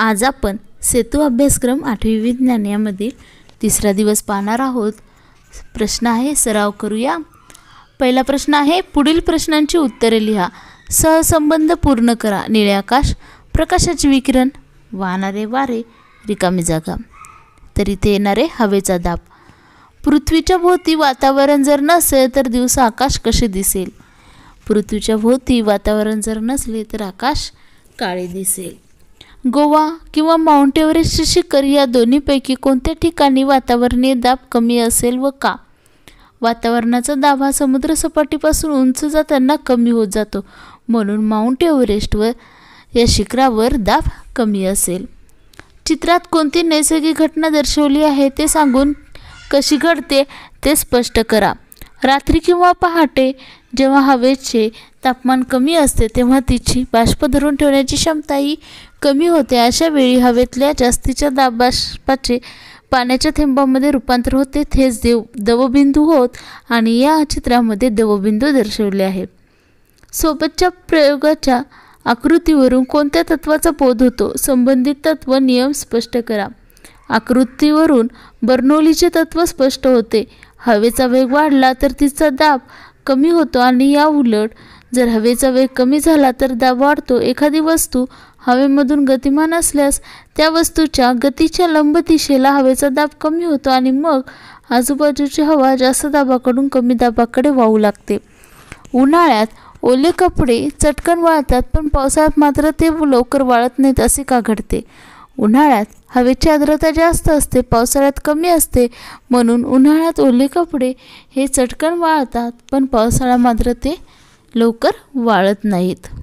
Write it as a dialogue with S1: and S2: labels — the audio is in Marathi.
S1: आज आपण सेतू अभ्यासक्रम आठवी विज्ञान यामधील तिसरा दिवस पाहणार आहोत प्रश्न आहे सराव करूया पहिला प्रश्न आहे पुढील प्रश्नांची उत्तरे लिहा सहसंबंध पूर्ण करा निळे आकाश प्रकाशाचे विकिरण वाहणारे वारे रिकामी जागा तर इथे येणारे हवेचा दाब पृथ्वीच्या भोवती वातावरण जर नसेल तर दिवसा आकाश कसे दिसेल पृथ्वीच्या भोवती वातावरण जर नसले तर आकाश काळे दिसेल गोवा किंवा माउंट एव्हरेस्टचे शिखर या दोन्हीपैकी कोणत्या ठिकाणी वातावरणीय दाब कमी असेल व का वातावरणाचा दाब हा समुद्रसपाटीपासून उंच जाताना कमी होत जातो म्हणून माउंट एव्हरेस्टवर या शिखरावर दाब कमी असेल चित्रात कोणती नैसर्गिक घटना दर्शवली आहे ते सांगून कशी घडते ते स्पष्ट करा रात्री किंवा पहाटे जेव्हा हवेचे तापमान कमी असते तेव्हा तिची बाष्प धरून ठेवण्याची क्षमताही कमी होते अशा वेळी हवेतल्या जास्तीच्या दाब बाष्पाचे पाण्याच्या थेंबामध्ये रूपांतर होते तेच देव दवबिंदू होत आणि या चित्रामध्ये दवबिंदू दर्शवले आहे सोबतच्या प्रयोगाच्या आकृतीवरून कोणत्या तत्वाचा बोध होतो संबंधित तत्व नियम स्पष्ट करा आकृतीवरून बर्नोलीचे तत्त्व स्पष्ट होते हवेचा वेग वाढला तर तिचा दाब कमी होतो आणि या उलट जर हवेचा वेग कमी झाला तर दाब वाढतो एखादी वस्तू हवेमधून गतिमान असल्यास त्या वस्तूच्या गतीच्या लंब दिशेला हवेचा दाब कमी होतो आणि मग आजूबाजूची हवा जास्त दाबाकडून कमी दाबाकडे वाहू लागते उन्हाळ्यात ओले कपडे चटकन वाळतात पण पावसाळ्यात मात्र ते लवकर वाळत नाहीत असे का घडते उन्हाळ्यात हवेची आर्द्रता जास्त असते पावसाळ्यात कमी असते म्हणून उन्हाळ्यात ओले कपडे हे चटकन वाळतात पण पावसाळ्यात मात्र ते लवकर वाळत नाहीत